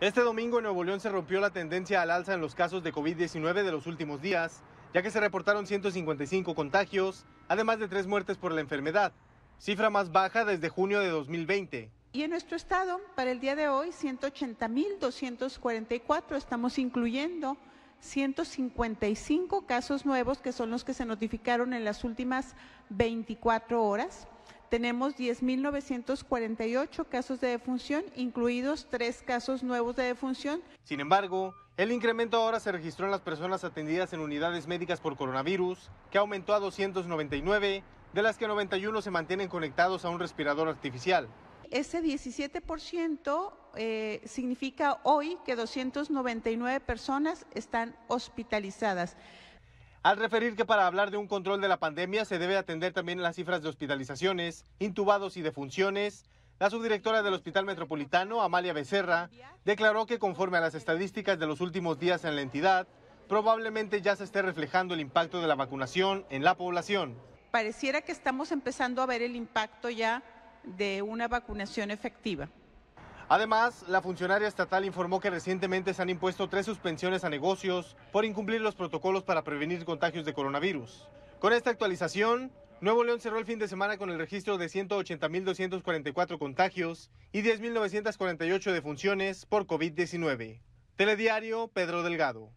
Este domingo en Nuevo León se rompió la tendencia al alza en los casos de COVID-19 de los últimos días, ya que se reportaron 155 contagios, además de tres muertes por la enfermedad, cifra más baja desde junio de 2020. Y en nuestro estado, para el día de hoy, 180.244, estamos incluyendo 155 casos nuevos, que son los que se notificaron en las últimas 24 horas tenemos 10.948 casos de defunción, incluidos tres casos nuevos de defunción. Sin embargo, el incremento ahora se registró en las personas atendidas en unidades médicas por coronavirus, que aumentó a 299, de las que 91 se mantienen conectados a un respirador artificial. Ese 17% eh, significa hoy que 299 personas están hospitalizadas al referir que para hablar de un control de la pandemia se debe atender también las cifras de hospitalizaciones, intubados y defunciones, la subdirectora del Hospital Metropolitano, Amalia Becerra, declaró que conforme a las estadísticas de los últimos días en la entidad, probablemente ya se esté reflejando el impacto de la vacunación en la población. Pareciera que estamos empezando a ver el impacto ya de una vacunación efectiva. Además, la funcionaria estatal informó que recientemente se han impuesto tres suspensiones a negocios por incumplir los protocolos para prevenir contagios de coronavirus. Con esta actualización, Nuevo León cerró el fin de semana con el registro de 180.244 contagios y 10.948 defunciones por COVID-19. Telediario Pedro Delgado.